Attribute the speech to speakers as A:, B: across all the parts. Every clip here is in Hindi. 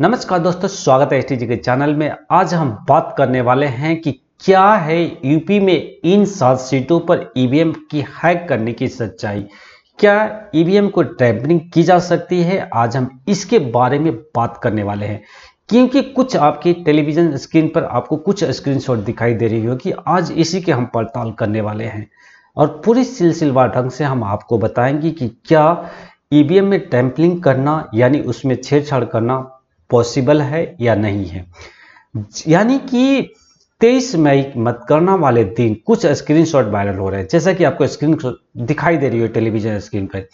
A: नमस्कार दोस्तों स्वागत है एस के चैनल में आज हम बात करने वाले हैं कि क्या है यूपी में इन सात सीटों पर ईवीएम की हैक करने की सच्चाई क्या ईवीएम को टैम्परिंग की जा सकती है आज हम इसके बारे में बात करने वाले हैं क्योंकि कुछ आपकी टेलीविजन स्क्रीन पर आपको कुछ स्क्रीनशॉट दिखाई दे रही होगी आज इसी के हम पड़ताल करने वाले हैं और पूरी सिलसिलवार ढंग से हम आपको बताएंगे कि क्या ईवीएम में टैंपलिंग करना यानी उसमें छेड़छाड़ करना पॉसिबल है या नहीं है यानी कि 23 मई मतगणना वाले दिन कुछ स्क्रीनशॉट वायरल हो रहे हैं जैसा कि आपको स्क्रीन दिखाई दे रही है टेलीविजन स्क्रीन पर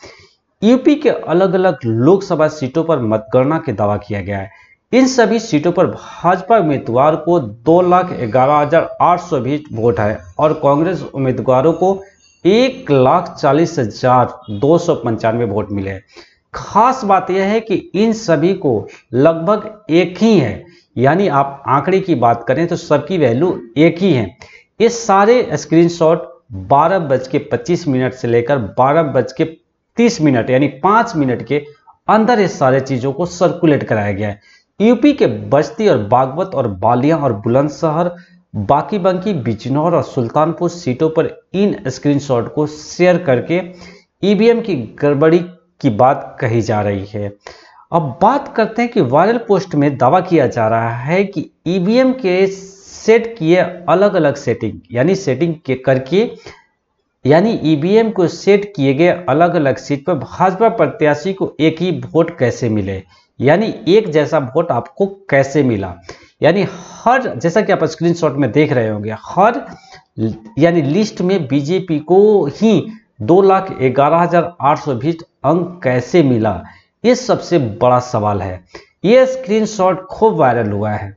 A: यूपी के अलग अलग लोकसभा सीटों पर मतगणना के दावा किया गया है इन सभी सीटों पर भाजपा उम्मीदवार को दो लाख ग्यारह हजार आठ सौ भी वोट है और कांग्रेस उम्मीदवारों को एक लाख चालीस हजार दो सौ पंचानवे वोट मिले हैं खास बात यह है कि इन सभी को लगभग एक ही है यानी आप आंकड़े की बात करें तो सबकी वैल्यू एक ही है ये सारे स्क्रीनशॉट बारह बज के पच्चीस मिनट से लेकर बारह बज के तीस मिनट यानी पांच मिनट के अंदर ये सारे चीज़ों को सर्कुलेट कराया गया है यूपी के बस्ती और बागवत और बालिया और बुलंदशहर बाकी बंकी बिजनौर और सुल्तानपुर सीटों पर इन स्क्रीनशॉट को शेयर करके ईवीएम e की गड़बड़ी की बात कही जा रही है अब बात करते हैं कि वायरल पोस्ट में दावा किया जा रहा है कि ईवीएम e के सेट किए अलग अलग सेटिंग यानी सेटिंग के करके यानी ईवीएम e को सेट किए गए अलग अलग सीट पर भाजपा प्रत्याशी को एक ही वोट कैसे मिले यानी एक जैसा वोट आपको कैसे मिला यानी हर जैसा कि आप स्क्रीनशॉट में देख रहे होंगे हर यानी लिस्ट में बीजेपी को ही दो लाख ग्यारह हजार आठ सौ बीस अंक कैसे मिला ये सबसे बड़ा सवाल है ये स्क्रीनशॉट खूब वायरल हुआ है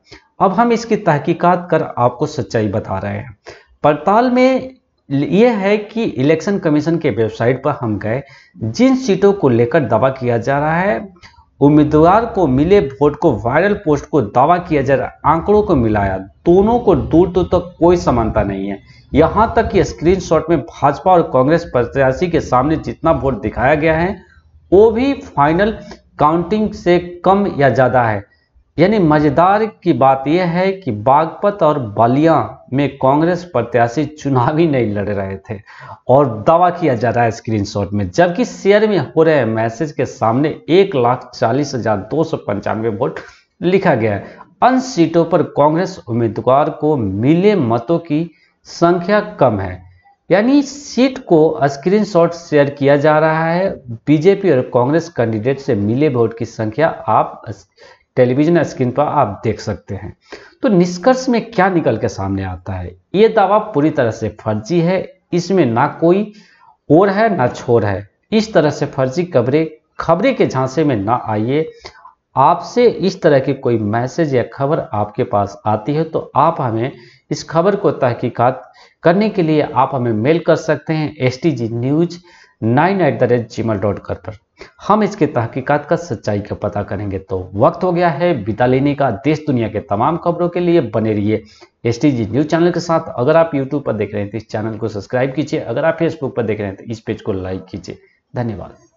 A: अब हम इसकी तहकीकात कर आपको सच्चाई बता रहे हैं पड़ताल में यह है कि इलेक्शन कमीशन के वेबसाइट पर हम गए जिन सीटों को लेकर दावा किया जा रहा है उम्मीदवार को मिले वोट को वायरल पोस्ट को दावा किया जा रहा आंकड़ों को मिलाया दोनों को दूर दूर तक कोई समानता नहीं है यहां तक कि स्क्रीनशॉट में भाजपा और कांग्रेस प्रत्याशी के सामने जितना वोट दिखाया गया है वो भी फाइनल काउंटिंग से कम या ज्यादा है यानी मजेदार की बात यह है कि बागपत और बालिया में कांग्रेस प्रत्याशी चुनावी नहीं लड़ रहे थे और दावा किया जा रहा है स्क्रीनशॉट में जबकि शेयर में हो रहे मैसेज के सामने एक लाख चालीस हजार दो सौ पंचानवे वोट लिखा गया है अन्य सीटों पर कांग्रेस उम्मीदवार को मिले मतों की संख्या कम है यानी सीट को स्क्रीनशॉट शेयर किया जा रहा है बीजेपी और कांग्रेस कैंडिडेट से मिले वोट की संख्या आप टेलीविजन स्क्रीन पर आप देख सकते हैं तो निष्कर्ष में क्या निकल के सामने आता है ये दावा पूरी तरह से फर्जी है इसमें ना कोई और है ना छोर है इस तरह से फर्जी खबरें खबरें के झांसे में ना आइए आपसे इस तरह की कोई मैसेज या खबर आपके पास आती है तो आप हमें इस खबर को तहकीकात करने के लिए आप हमें मेल कर सकते हैं S T G news nine at the rate Gmail dot com पर हम इसकी तहकीकात का सच्चाई का पता करेंगे तो वक्त हो गया है बिता लेने का देश दुनिया के तमाम खबरों के लिए बने रहिए S T G news channel के साथ अगर आप यूट्यूब पर देख रहे हैं तो इस चैनल को सब्सक्राइब कीजिए अगर आप फेसबुक पर देख रहे हैं तो इस पेज को लाइक कीजिए धन्यवाद